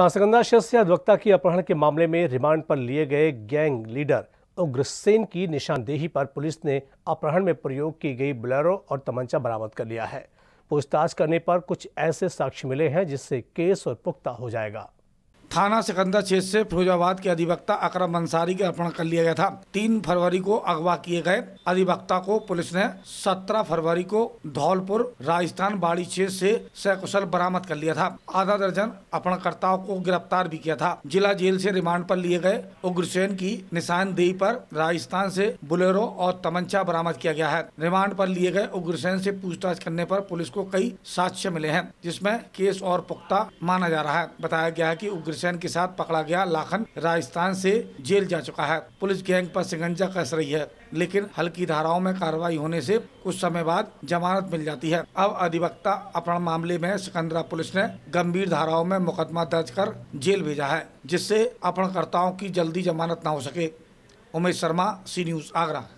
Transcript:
थासगंदा शख्स या अधिवक्ता की अपहरण के मामले में रिमांड पर लिए गए गैंग लीडर उग्रसेन की निशानदेही पर पुलिस ने अपहरण में प्रयोग की गई बुलेरो और तमंचा बरामद कर लिया है पूछताछ करने पर कुछ ऐसे साक्ष्य मिले हैं जिससे केस और पुख्ता हो जाएगा थाना सिकंदर क्षेत्र से फिरोजाबाद के अधिवक्ता अकरम अंसारी के अर्पण कर लिया गया था तीन फरवरी को अगवा किए गए अधिवक्ता को पुलिस ने सत्रह फरवरी को धौलपुर राजस्थान बाड़ी क्षेत्र से सकुशल बरामद कर लिया था आधा दर्जन अपहरणकर्ताओं को गिरफ्तार भी किया था जिला जेल से रिमांड पर लिए गए उग्रसेन की निशानदेही पर राजस्थान से बुलेरो और तमंचा बरामद किया गया है रिमांड पर लिए गए उग्रसेन से पूछताछ करने पर पुलिस को कई साक्ष्य मिले हैं जिसमें केस और पुख्ता माना जा रहा है बताया गया है की उग्रसेन हुसैन के साथ पकड़ा गया लाखन राजस्थान से जेल जा चुका है पुलिस गैंग पर सिकंजा कस रही है लेकिन हल्की धाराओं में कार्रवाई होने से कुछ समय बाद जमानत मिल जाती है अब अधिवक्ता अपहरण मामले में सिकंदरा पुलिस ने गंभीर धाराओं में मुकदमा दर्ज कर जेल भेजा है जिससे अपहरणकर्ताओं की जल्दी जमानत न हो सके उमेश शर्मा सी न्यूज आगरा